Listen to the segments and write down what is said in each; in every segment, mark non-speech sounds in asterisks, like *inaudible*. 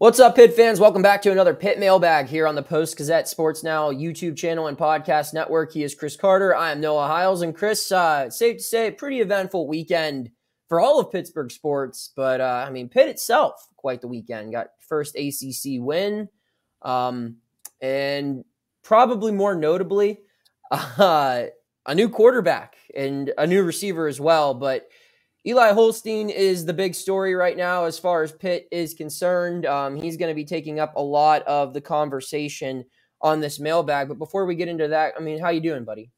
What's up, Pit fans? Welcome back to another Pit Mailbag here on the Post Gazette Sports Now YouTube channel and podcast network. He is Chris Carter. I am Noah Hiles. And Chris, uh, safe to say, pretty eventful weekend for all of Pittsburgh sports. But uh, I mean, Pitt itself, quite the weekend. Got first ACC win. Um, and probably more notably, *laughs* uh, a new quarterback and a new receiver as well. But Eli Holstein is the big story right now as far as Pitt is concerned. Um, he's going to be taking up a lot of the conversation on this mailbag. But before we get into that, I mean, how you doing, buddy?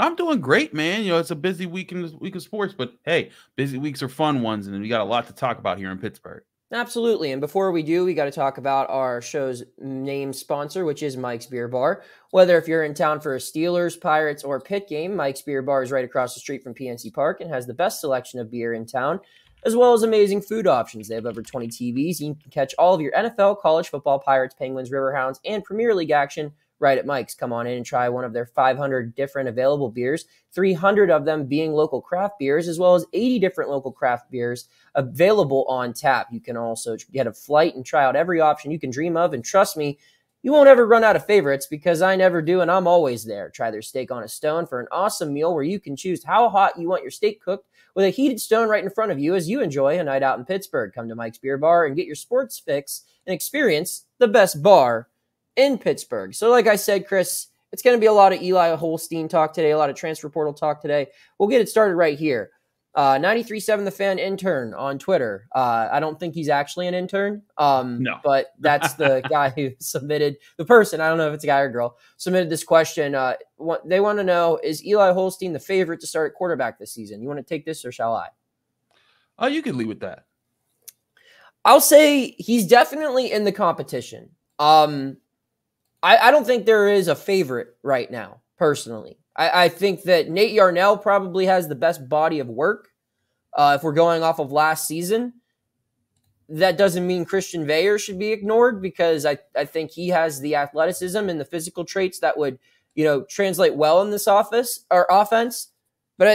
I'm doing great, man. You know, it's a busy week in this week of sports, but hey, busy weeks are fun ones, and we got a lot to talk about here in Pittsburgh. Absolutely. And before we do, we got to talk about our show's name sponsor, which is Mike's Beer Bar. Whether if you're in town for a Steelers, Pirates, or Pit game, Mike's Beer Bar is right across the street from PNC Park and has the best selection of beer in town, as well as amazing food options. They have over 20 TVs. You can catch all of your NFL, college football, Pirates, Penguins, Riverhounds, and Premier League action – right at Mike's. Come on in and try one of their 500 different available beers, 300 of them being local craft beers, as well as 80 different local craft beers available on tap. You can also get a flight and try out every option you can dream of. And trust me, you won't ever run out of favorites because I never do and I'm always there. Try their steak on a stone for an awesome meal where you can choose how hot you want your steak cooked with a heated stone right in front of you as you enjoy a night out in Pittsburgh. Come to Mike's Beer Bar and get your sports fix and experience the best bar in Pittsburgh. So, like I said, Chris, it's going to be a lot of Eli Holstein talk today, a lot of transfer portal talk today. We'll get it started right here. Uh, 93.7 The Fan intern on Twitter. Uh, I don't think he's actually an intern. Um, no. *laughs* But that's the *laughs* guy who submitted, the person, I don't know if it's a guy or girl, submitted this question. Uh, what, they want to know is Eli Holstein the favorite to start at quarterback this season? You want to take this or shall I? Oh, you could lead with that. I'll say he's definitely in the competition. Um, I, I don't think there is a favorite right now, personally. I, I think that Nate Yarnell probably has the best body of work. Uh, if we're going off of last season, that doesn't mean Christian Veyer should be ignored because I, I think he has the athleticism and the physical traits that would, you know, translate well in this office or offense. But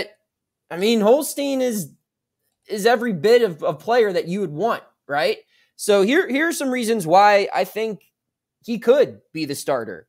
I, I mean, Holstein is is every bit of a player that you would want, right? So here here are some reasons why I think he could be the starter.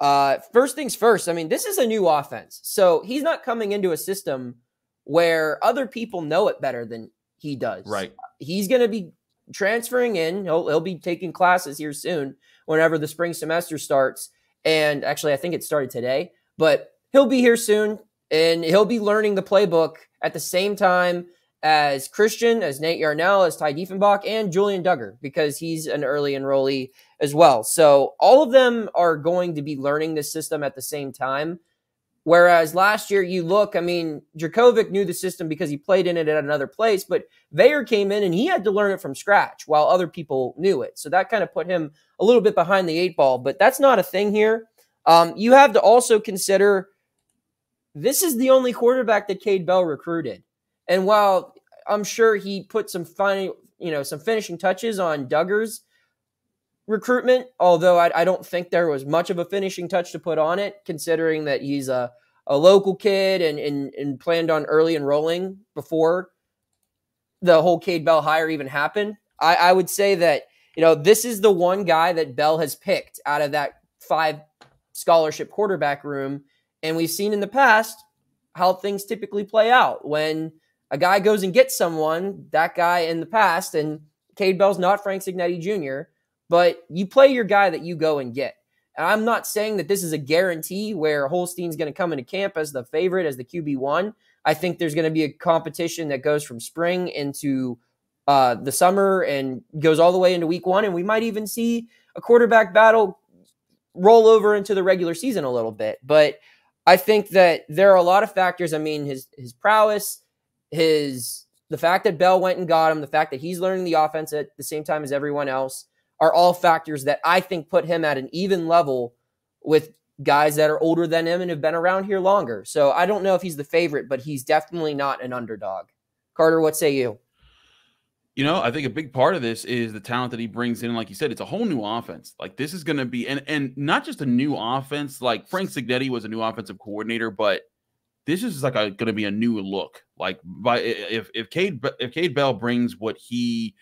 Uh, first things first, I mean, this is a new offense. So he's not coming into a system where other people know it better than he does. Right. He's going to be transferring in. He'll, he'll be taking classes here soon, whenever the spring semester starts. And actually, I think it started today, but he'll be here soon and he'll be learning the playbook at the same time as Christian, as Nate Yarnell, as Ty Diefenbach, and Julian Duggar because he's an early enrollee as well. So all of them are going to be learning this system at the same time. Whereas last year, you look, I mean, Dracovic knew the system because he played in it at another place, but Veyer came in and he had to learn it from scratch while other people knew it. So that kind of put him a little bit behind the eight ball, but that's not a thing here. Um, you have to also consider this is the only quarterback that Cade Bell recruited. And while I'm sure he put some final, you know, some finishing touches on Duggars recruitment, although I, I, don't think there was much of a finishing touch to put on it, considering that he's a, a local kid and, and, and planned on early enrolling before the whole Cade Bell hire even happened. I, I would say that, you know, this is the one guy that Bell has picked out of that five scholarship quarterback room. And we've seen in the past how things typically play out when a guy goes and gets someone, that guy in the past, and Cade Bell's not Frank Signetti Jr but you play your guy that you go and get. And I'm not saying that this is a guarantee where Holstein's going to come into camp as the favorite, as the QB1. I think there's going to be a competition that goes from spring into uh, the summer and goes all the way into week one. And we might even see a quarterback battle roll over into the regular season a little bit. But I think that there are a lot of factors. I mean, his his prowess, his the fact that Bell went and got him, the fact that he's learning the offense at the same time as everyone else, are all factors that I think put him at an even level with guys that are older than him and have been around here longer. So I don't know if he's the favorite, but he's definitely not an underdog. Carter, what say you? You know, I think a big part of this is the talent that he brings in. Like you said, it's a whole new offense. Like this is going to be, and and not just a new offense. Like Frank Signetti was a new offensive coordinator, but this is like going to be a new look. Like by if if Cade if Cade Bell brings what he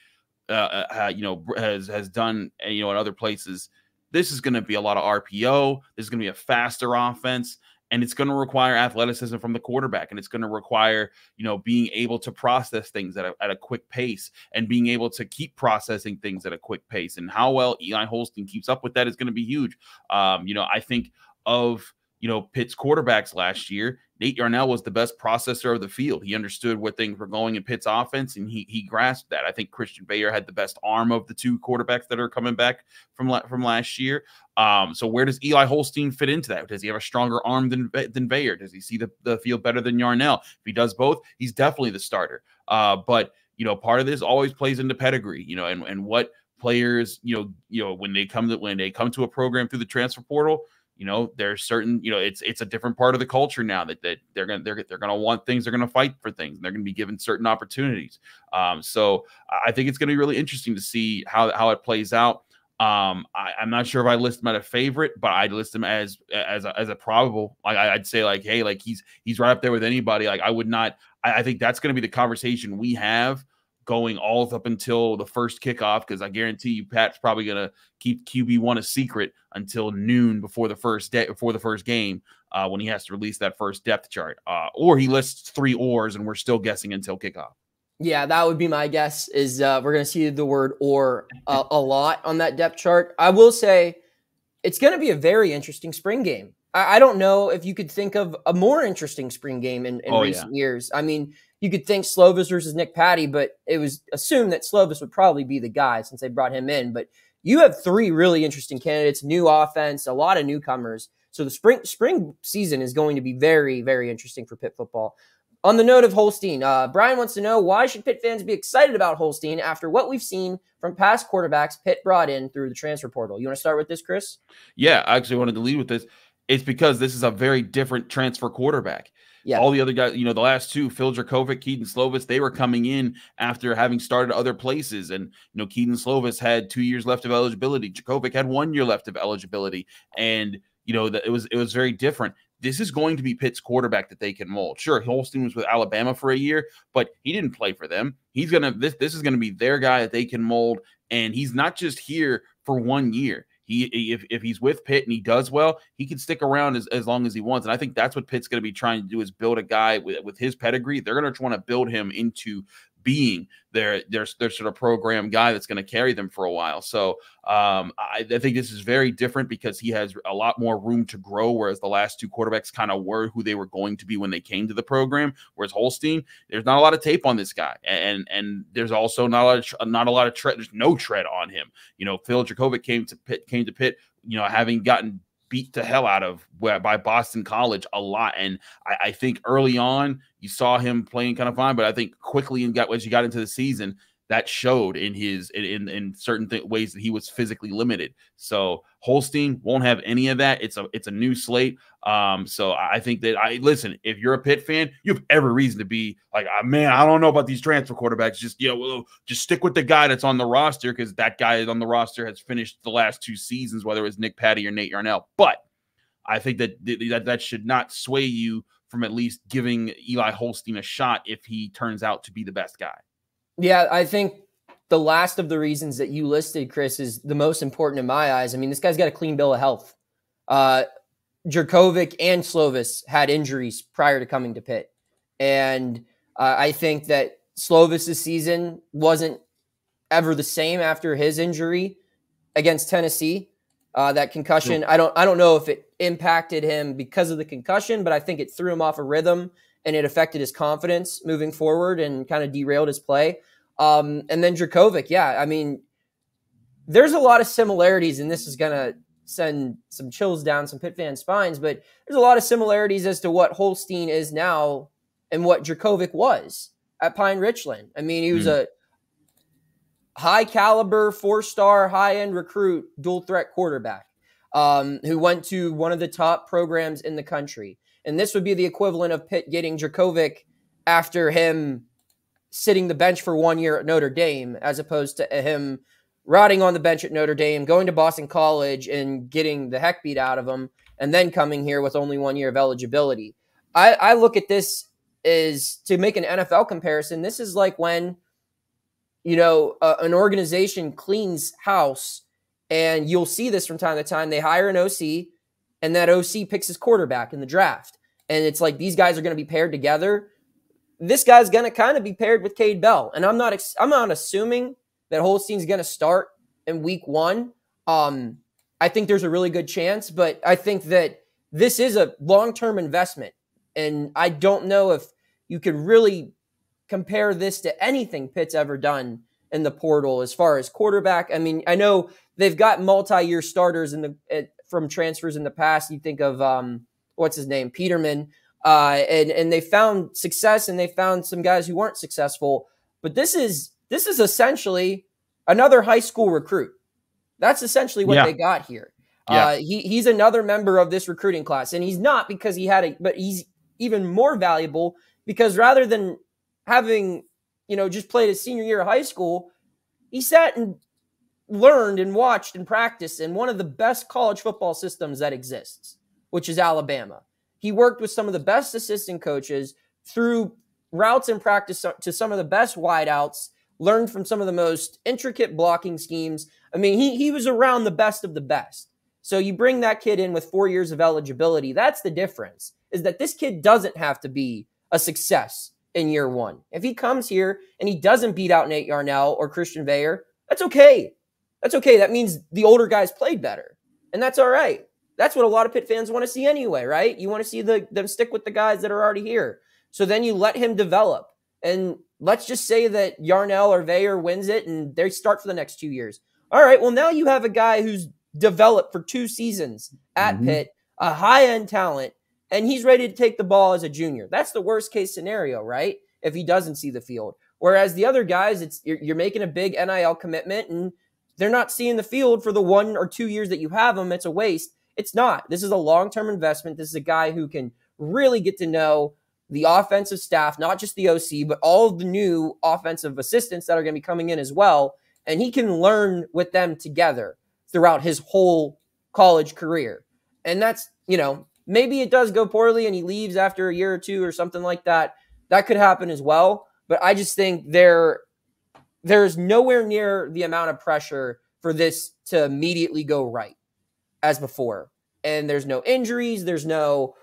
uh, uh you know, has has done, eh, you know, in other places. This is going to be a lot of RPO. This is going to be a faster offense and it's going to require athleticism from the quarterback and it's going to require you know being able to process things at a, at a quick pace and being able to keep processing things at a quick pace and how well eli Holstein keeps up with that is going to be huge um, you know i think of you know, Pitt's quarterbacks last year, Nate Yarnell was the best processor of the field. He understood where things were going in Pitt's offense, and he he grasped that. I think Christian Bayer had the best arm of the two quarterbacks that are coming back from from last year. Um, so where does Eli Holstein fit into that? Does he have a stronger arm than than Bayer? Does he see the, the field better than Yarnell? If he does both, he's definitely the starter. Uh, but you know, part of this always plays into pedigree. You know, and and what players you know you know when they come to when they come to a program through the transfer portal you know there's certain you know it's it's a different part of the culture now that, that they're gonna they're, they're gonna want things they're gonna fight for things and they're gonna be given certain opportunities um, so i think it's gonna be really interesting to see how how it plays out um, I, am not sure if I list him as a favorite, but I'd list him as as a, as a probable. Like I, would say, like, hey, like he's he's right up there with anybody. Like I would not. I, I think that's going to be the conversation we have going all up until the first kickoff because I guarantee you Pat's probably going to keep QB one a secret until noon before the first day before the first game uh, when he has to release that first depth chart, uh, or he lists three ors and we're still guessing until kickoff. Yeah, that would be my guess. Is uh, we're going to see the word "or" a lot on that depth chart. I will say it's going to be a very interesting spring game. I, I, don't know if you could think of a more interesting spring game in, in oh, recent yeah. years. I mean, you could think Slovis versus Nick Patty, but it was assumed that Slovis would probably be the guy since they brought him in. But you have three really interesting candidates, new offense, a lot of newcomers. So the spring spring season is going to be very, very interesting for Pitt football. On the note of Holstein, uh, Brian wants to know why should Pitt fans be excited about Holstein after what we've seen from past quarterbacks Pitt brought in through the transfer portal? You want to start with this, Chris? Yeah, I actually wanted to lead with this. It's because this is a very different transfer quarterback. Yeah. All the other guys, you know, the last two, Phil Dracovic, Keaton Slovis, they were coming in after having started other places. And, you know, Keaton Slovis had two years left of eligibility. Dracovic had one year left of eligibility. And, you know, the, it was it was very different. This is going to be Pitt's quarterback that they can mold. Sure, Holstein was with Alabama for a year, but he didn't play for them. He's gonna this this is gonna be their guy that they can mold. And he's not just here for one year he if, if he's with Pitt and he does well, he can stick around as, as long as he wants. And I think that's what Pitt's going to be trying to do is build a guy with, with his pedigree. They're going to want to build him into being their their, their sort of program guy that's going to carry them for a while. So um, I, I, think this is very different because he has a lot more room to grow, whereas the last two quarterbacks kind of were who they were going to be when they came to the program. Whereas Holstein, there's not a lot of tape on this guy, and and there's also not a lot of not a lot of tread. There's no tread on him. You know, Phil Dracovic came to pit came to Pitt you know, having gotten beat the hell out of by Boston College a lot. And I, I think early on you saw him playing kind of fine, but I think quickly and got as you got into the season, that showed in his in in certain th- ways that he was physically limited. So Holstein won't have any of that. It's a it's a new slate. Um, so I think that I listen. If you're a Pitt fan, you have every reason to be like, oh, man, I don't know about these transfer quarterbacks. Just you know, just stick with the guy that's on the roster because that guy on the roster has finished the last two seasons, whether it was Nick Patty or Nate Yarnell. But I think that that that should not sway you from at least giving Eli Holstein a shot if he turns out to be the best guy. Yeah, I think the last of the reasons that you listed, Chris, is the most important in my eyes. I mean, this guy's got a clean bill of health. Uh, Djurkovic and Slovis had injuries prior to coming to Pitt. And uh, I think that Slovis' season wasn't ever the same after his injury against Tennessee. Uh, that concussion, I don't, I don't know if it impacted him because of the concussion, but I think it threw him off a rhythm and it affected his confidence moving forward and kind of derailed his play. Um, and then Dracovic, yeah, I mean, there's a lot of similarities, and this is going to send some chills down some pit fan spines, but there's a lot of similarities as to what Holstein is now and what Dracovic was at Pine Richland. I mean, he was mm. a high caliber, four star, high end recruit, dual threat quarterback um, who went to one of the top programs in the country. And this would be the equivalent of Pitt getting Dracovic after him sitting the bench for one year at Notre Dame, as opposed to him rotting on the bench at Notre Dame, going to Boston College and getting the heck beat out of him, and then coming here with only one year of eligibility. I, I look at this as to make an NFL comparison. This is like when, you know, uh, an organization cleans house, and you'll see this from time to time. They hire an OC, and that OC picks his quarterback in the draft and it's like these guys are going to be paired together. This guy's going to kind of be paired with Cade Bell, and I'm not I'm not assuming that Holstein's going to start in week one. Um, I think there's a really good chance, but I think that this is a long term investment, and I don't know if you could really compare this to anything Pitt's ever done in the portal as far as quarterback. I mean, I know they've got multi year starters in the eh, from transfers in the past. You think of um, what's his name, Peterman, uh, and and they found success and they found some guys who weren't successful. But this is this is essentially another high school recruit. That's essentially what yeah. they got here. Yeah. Uh, he he's another member of this recruiting class, and he's not because he had a, but he's even more valuable because rather than having you know just played his senior year of high school, he sat and learned and watched and practiced in one of the best college football systems that exists which is Alabama. He worked with some of the best assistant coaches through routes and practice to some of the best wideouts, learned from some of the most intricate blocking schemes. I mean, he, he was around the best of the best. So you bring that kid in with four years of eligibility. That's the difference, is that this kid doesn't have to be a success in year one. If he comes here and he doesn't beat out Nate Yarnell or Christian Vayer, that's okay. That's okay. That means the older guys played better. And that's all right. That's what a lot of Pitt fans want to see anyway, right? You want to see the, them stick with the guys that are already here. So then you let him develop. And let's just say that Yarnell or Vayer wins it and they start for the next two years. All right. Well, now you have a guy who's developed for two seasons at mm -hmm. Pitt, a high end talent, and he's ready to take the ball as a junior. That's the worst case scenario, right? If he doesn't see the field. Whereas the other guys, it's you're, you're making a big NIL commitment and they're not seeing the field for the one or two years that you have them. It's a waste. It's not. This is a long term investment. This is a guy who can really get to know the offensive staff, not just the OC, but all of the new offensive assistants that are going to be coming in as well. And he can learn with them together throughout his whole college career. And that's, you know, maybe it does go poorly and he leaves after a year or two or something like that. That could happen as well. But I just think there there's nowhere near the amount of pressure for this to immediately go right as before. And there's no injuries, there's no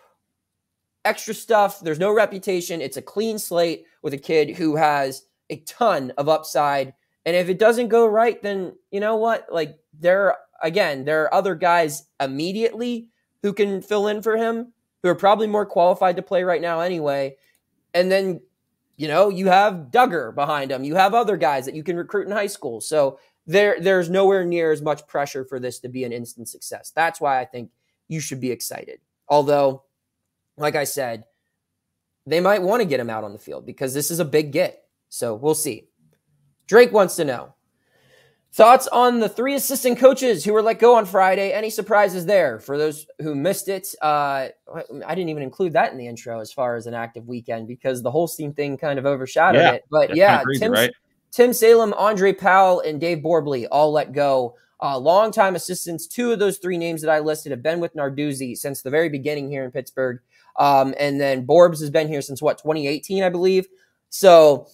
extra stuff, there's no reputation. It's a clean slate with a kid who has a ton of upside. And if it doesn't go right, then you know what? Like there again, there are other guys immediately who can fill in for him who are probably more qualified to play right now anyway. And then, you know, you have Duggar behind him. You have other guys that you can recruit in high school. So there there's nowhere near as much pressure for this to be an instant success. That's why I think you should be excited. Although, like I said, they might want to get him out on the field because this is a big get. So we'll see. Drake wants to know thoughts on the three assistant coaches who were let go on Friday. Any surprises there for those who missed it? Uh, I didn't even include that in the intro as far as an active weekend because the Holstein thing kind of overshadowed yeah, it. But yeah, Tim, right? Tim Salem, Andre Powell, and Dave Borbley all let go. Uh, longtime assistants. Two of those three names that I listed have been with Narduzzi since the very beginning here in Pittsburgh. Um, and then Borbs has been here since what 2018, I believe. So,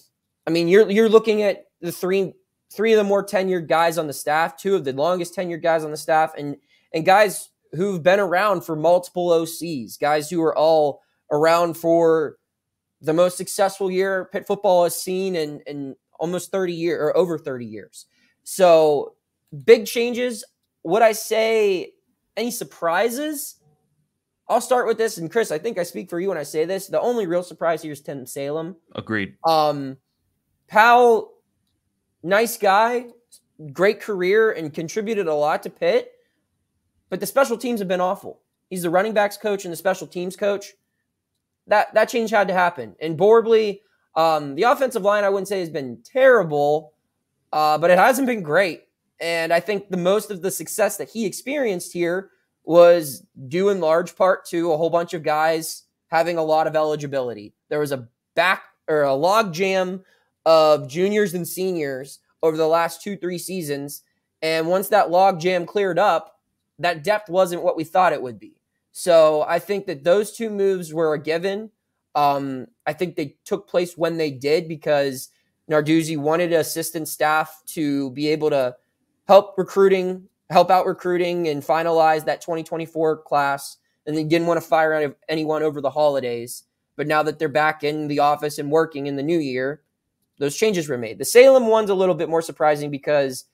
I mean, you're you're looking at the three three of the more tenured guys on the staff, two of the longest tenured guys on the staff, and and guys who've been around for multiple OCs, guys who are all around for the most successful year Pitt football has seen and and almost 30 years or over 30 years. So big changes. Would I say any surprises? I'll start with this, and Chris, I think I speak for you when I say this. The only real surprise here is Tim Salem. Agreed. Um, Powell, nice guy, great career, and contributed a lot to Pitt, but the special teams have been awful. He's the running backs coach and the special teams coach. That that change had to happen. And Borbley, um, the offensive line, I wouldn't say, has been terrible, uh, but it hasn't been great. And I think the most of the success that he experienced here was due in large part to a whole bunch of guys having a lot of eligibility. There was a back or a log jam of juniors and seniors over the last two, three seasons. And once that log jam cleared up, that depth wasn't what we thought it would be. So I think that those two moves were a given. Um, I think they took place when they did because Narduzzi wanted assistant staff to be able to help recruiting, help out recruiting, and finalize that 2024 class. And they didn't want to fire anyone over the holidays. But now that they're back in the office and working in the new year, those changes were made. The Salem one's a little bit more surprising because,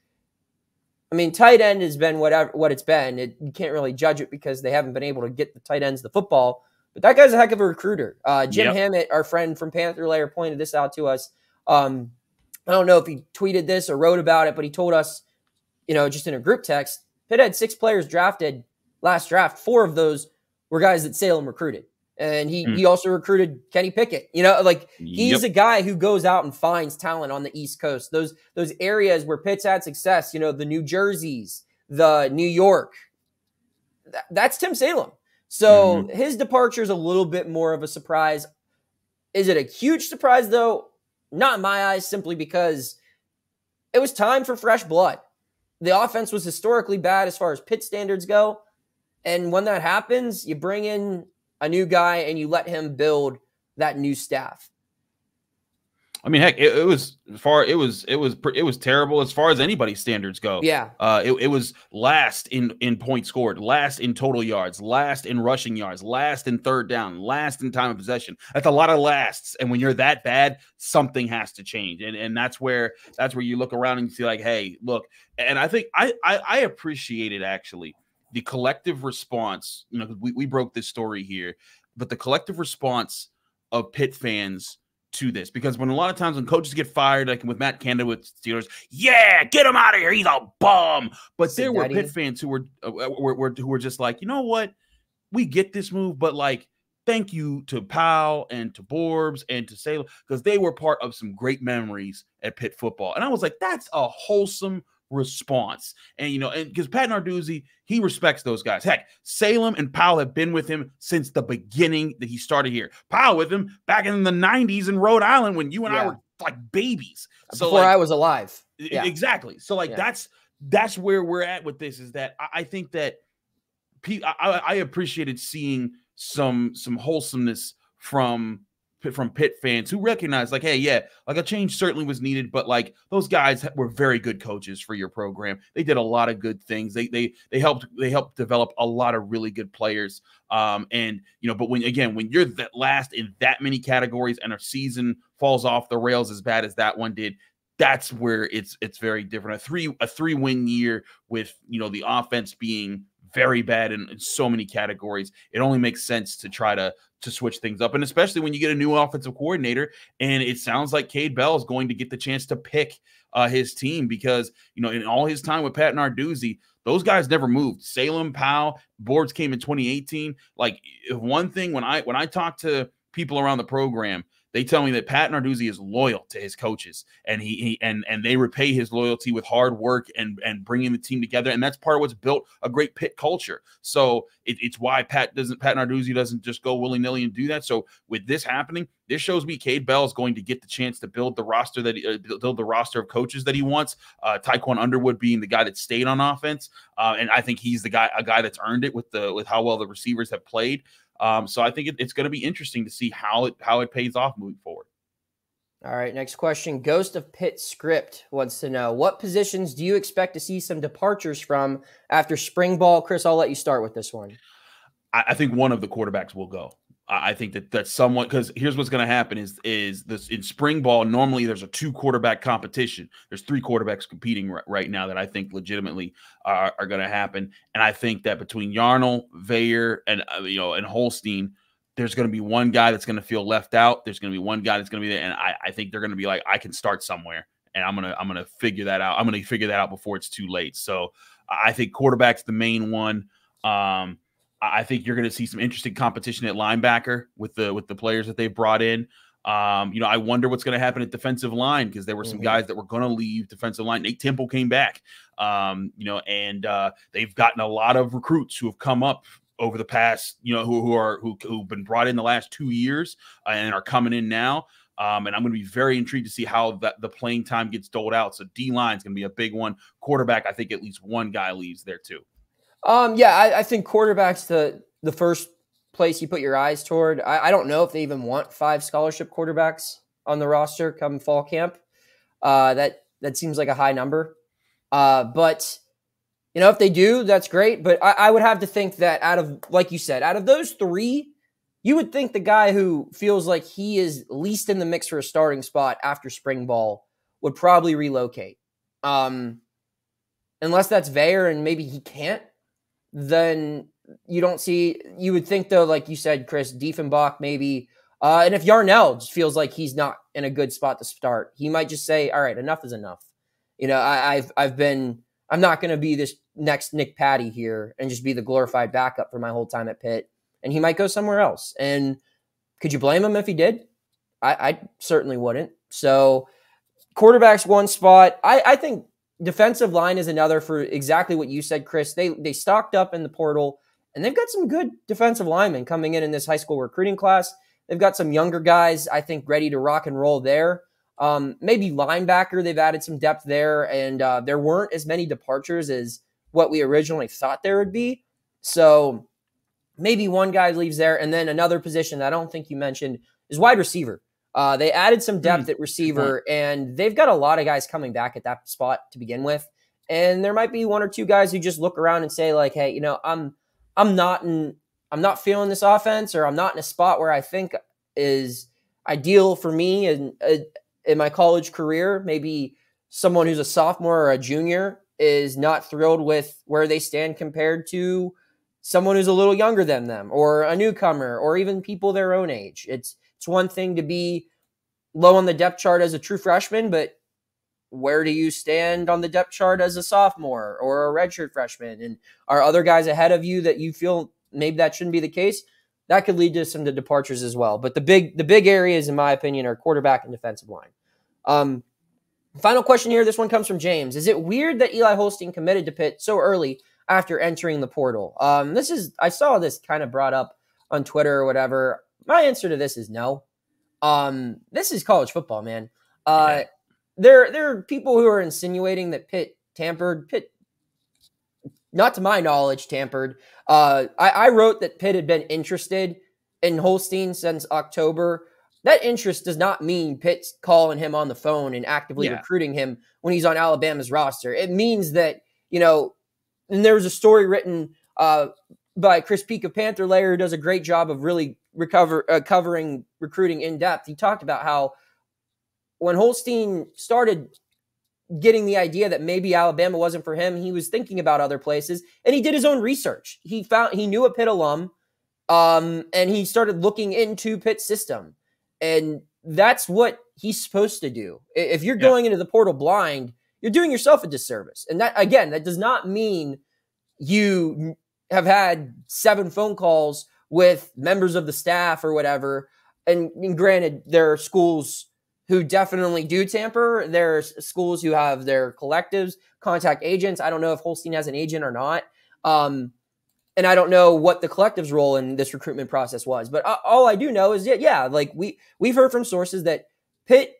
I mean, tight end has been whatever what it's been. It, you can't really judge it because they haven't been able to get the tight ends the football but that guy's a heck of a recruiter. Uh, Jim yep. Hammett, our friend from Panther Layer, pointed this out to us. Um, I don't know if he tweeted this or wrote about it, but he told us, you know, just in a group text, Pitt had six players drafted last draft. Four of those were guys that Salem recruited. And he, mm. he also recruited Kenny Pickett. You know, like he's yep. a guy who goes out and finds talent on the East Coast. Those those areas where Pitt's had success, you know, the New Jerseys, the New York. Th- that's Tim Salem. So mm-hmm. his departure is a little bit more of a surprise. Is it a huge surprise though? Not in my eyes, simply because it was time for fresh blood. The offense was historically bad as far as pit standards go. And when that happens, you bring in a new guy and you let him build that new staff. I mean, heck, it, it, was far. It was it was it was terrible as far as anybody's standards go. Yeah. Uh, it, it was last in in points scored, last in total yards, last in rushing yards, last in third down, last in time of possession. That's a lot of lasts. And when you're that bad, something has to change. And and that's where that's where you look around and you see like, hey, look. And I think I I, I appreciate it actually. The collective response, you know, we, we broke this story here, but the collective response of Pitt fans to this because when a lot of times when coaches get fired, like with Matt Canada with Steelers, yeah, get him out of here, he's a bum. But there were Daddy. Pitt fans who were, uh, uh, were, were who were just like, you know what, we get this move, but like thank you to Powell and to Borbs and to Salem because they were part of some great memories at Pitt football. And I was like, that's a wholesome response. And you know, and because Pat Narduzzi, he respects those guys. Heck, Salem and Powell have been with him since the beginning that he started here. Powell with him back in the '90s in Rhode Island when you and yeah. I were like babies. So before like, I was alive. Yeah. Exactly. So like yeah. that's that's where we're at with this. Is that I, I think that I, I appreciated seeing some some wholesomeness from from Pitt fans who recognize, like, hey, yeah, like a change certainly was needed, but like those guys were very good coaches for your program. They did a lot of good things. They they they helped they helped develop a lot of really good players. Um, and you know, but when again, when you're that last in that many categories and a season falls off the rails as bad as that one did, that's where it's it's very different. A three a three win year with you know the offense being very bad in, in so many categories. It only makes sense to try to to switch things up, and especially when you get a new offensive coordinator. And it sounds like Cade Bell is going to get the chance to pick uh, his team because you know in all his time with Pat Narduzzi, those guys never moved. Salem Powell boards came in 2018. Like one thing when I when I talk to people around the program they tell me that Pat Narduzzi is loyal to his coaches, and he, he and and they repay his loyalty with hard work and and bringing the team together, and that's part of what's built a great pit culture. So it, it's why Pat doesn't Pat Narduzzi doesn't just go willy nilly and do that. So with this happening, this shows me Cade Bell is going to get the chance to build the roster that he, uh, build the roster of coaches that he wants. Uh, Tyquan Underwood being the guy that stayed on offense, uh, and I think he's the guy a guy that's earned it with the with how well the receivers have played. Um, so I think it, it's going to be interesting to see how it how it pays off moving forward. All right, next question. Ghost of Pit Script wants to know what positions do you expect to see some departures from after spring ball? Chris, I'll let you start with this one. I, I think one of the quarterbacks will go. I think that that's somewhat because here's what's going to happen is is this in spring ball normally there's a two quarterback competition. There's three quarterbacks competing r- right now that I think legitimately are, are going to happen, and I think that between Yarnell, Vayer, and uh, you know and Holstein, there's going to be one guy that's going to feel left out. There's going to be one guy that's going to be there, and I, I think they're going to be like I can start somewhere, and I'm gonna I'm gonna figure that out. I'm gonna figure that out before it's too late. So I think quarterback's the main one. Um, I think you're going to see some interesting competition at linebacker with the with the players that they've brought in. Um, you know, I wonder what's going to happen at defensive line because there were some mm-hmm. guys that were going to leave defensive line. Nate Temple came back, um, you know, and uh, they've gotten a lot of recruits who have come up over the past, you know, who who are who who've been brought in the last two years uh, and are coming in now. Um, and I'm going to be very intrigued to see how that the playing time gets doled out. So D line is going to be a big one. Quarterback, I think at least one guy leaves there too. Um, yeah, I, I, think quarterbacks the the first place you put your eyes toward. I, I, don't know if they even want five scholarship quarterbacks on the roster come fall camp. Uh, that that seems like a high number, uh, but you know if they do, that's great. But I, I would have to think that out of like you said, out of those three, you would think the guy who feels like he is least in the mix for a starting spot after spring ball would probably relocate. Um, unless that's Vayer and maybe he can't then you don't see. You would think though, like you said, Chris Diefenbach maybe, uh, and if Yarnell just feels like he's not in a good spot to start, he might just say, "All right, enough is enough." You know, I, I've I've been I'm not going to be this next Nick Patty here and just be the glorified backup for my whole time at Pitt, and he might go somewhere else. And could you blame him if he did? I, I certainly wouldn't. So quarterbacks one spot. I, I think defensive line is another for exactly what you said, Chris. They they stocked up in the portal, and they've got some good defensive linemen coming in in this high school recruiting class. They've got some younger guys, I think, ready to rock and roll there. Um, maybe linebacker, they've added some depth there, and uh, there weren't as many departures as what we originally thought there would be. So maybe one guy leaves there, and then another position that I don't think you mentioned is wide receiver. Uh, they added some depth hmm. at receiver, and they've got a lot of guys coming back at that spot to begin with. And there might be one or two guys who just look around and say, like, "Hey, you know, I'm I'm not in I'm not feeling this offense, or I'm not in a spot where I think is ideal for me and in, uh, in my college career. Maybe someone who's a sophomore or a junior is not thrilled with where they stand compared to." someone who's a little younger than them or a newcomer or even people their own age. It's it's one thing to be low on the depth chart as a true freshman, but where do you stand on the depth chart as a sophomore or a redshirt freshman? And are other guys ahead of you that you feel maybe that shouldn't be the case? That could lead to some departures as well. But the big the big areas, in my opinion, are quarterback and defensive line. Um, final question here. This one comes from James. Is it weird that Eli Holstein committed to Pitt so early after entering the portal? Um, this is I saw this kind of brought up on Twitter or whatever. My answer to this is no. Um, this is college football, man. Uh, yeah. There, there are people who are insinuating that Pitt tampered. Pitt, not to my knowledge, tampered. Uh, I, I wrote that Pitt had been interested in Holstein since October. That interest does not mean Pitt's calling him on the phone and actively yeah. recruiting him when he's on Alabama's roster. It means that you know. And there was a story written uh, by Chris Peak of Panther Layer, who does a great job of really recover uh, covering recruiting in depth, he talked about how when Holstein started getting the idea that maybe Alabama wasn't for him, he was thinking about other places, and he did his own research. He found he knew a Pitt alum, um, and he started looking into Pitt system, and that's what he's supposed to do. If you're going into the portal blind, you're doing yourself a disservice. And that again, that does not mean you have had seven phone calls with members of the staff or whatever. And, and granted, there are schools who definitely do tamper. There's schools who have their collectives, contact agents. I don't know if Holstein has an agent or not. Um, and I don't know what the collective's role in this recruitment process was, but all I do know is that yeah, like we we've heard from sources that Pitt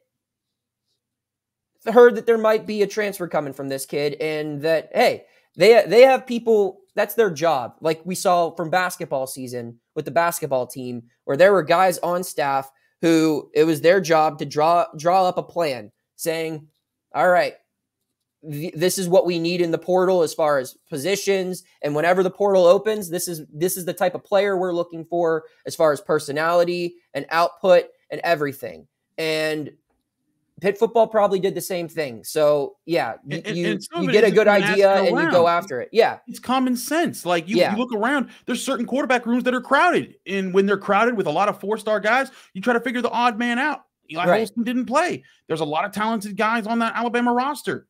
heard that there might be a transfer coming from this kid, and that hey, they they have people that's their job. Like we saw from basketball season with the basketball team, where there were guys on staff who it was their job to draw draw up a plan saying, "All right, th- this is what we need in the portal as far as positions, and whenever the portal opens, this is this is the type of player we're looking for as far as personality and output and everything." And Pit football probably did the same thing. So yeah, you, and, so you get a good idea and you go after it. Yeah, it's common sense. Like you, yeah. you, look around, there's certain quarterback rooms that are crowded, and when they're crowded with a lot of four star guys, you try to figure the odd man out. Eli right. Holston didn't play. There's a lot of talented guys on that Alabama roster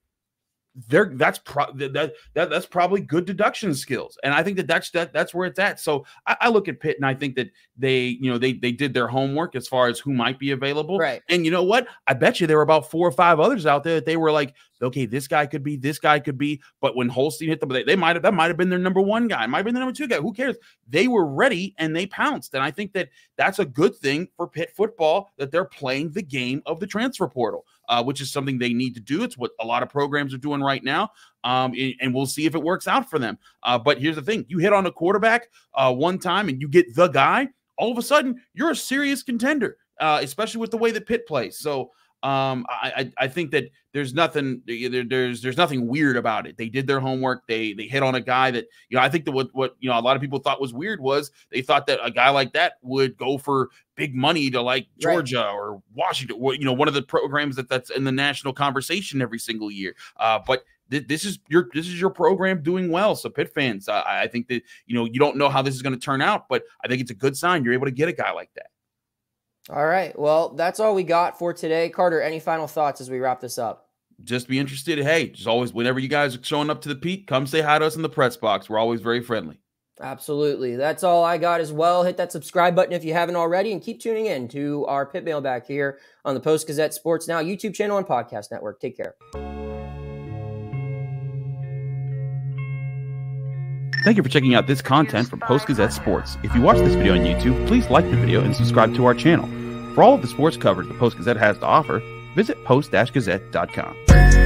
they're that's pro- that, that that's probably good deduction skills and i think that that's that, that's where it's at so I, I, look at pitt and i think that they you know they they did their homework as far as who might be available right and you know what i bet you there were about four or five others out there that they were like okay this guy could be this guy could be but when holstein hit them they, they might have that might have been their number one guy might have been the number two guy who cares they were ready and they pounced and i think that that's a good thing for pitt football that they're playing the game of the transfer portal uh, which is something they need to do. It's what a lot of programs are doing right now. Um, and we'll see if it works out for them. Uh, but here's the thing you hit on a quarterback uh, one time and you get the guy, all of a sudden, you're a serious contender, uh, especially with the way that Pitt plays. So, um, I, I think that there's nothing there, there's there's nothing weird about it. They did their homework. They they hit on a guy that you know I think that what what you know a lot of people thought was weird was they thought that a guy like that would go for big money to like Georgia right. or Washington. you know one of the programs that that's in the national conversation every single year. Uh, but this is your this is your program doing well. So Pitt fans, I, I think that you know you don't know how this is going to turn out, but I think it's a good sign you're able to get a guy like that. All right. Well, that's all we got for today. Carter, any final thoughts as we wrap this up? Just be interested. Hey, just always, whenever you guys are showing up to the peak, come say hi to us in the press box. We're always very friendly. Absolutely. That's all I got as well. Hit that subscribe button if you haven't already and keep tuning in to our pit mail back here on the Post Gazette Sports Now YouTube channel and podcast network. Take care. Thank you for checking out this content from Post Gazette Sports. If you watch this video on YouTube, please like the video and subscribe to our channel. For all of the sports coverage the Post Gazette has to offer, visit post-gazette.com.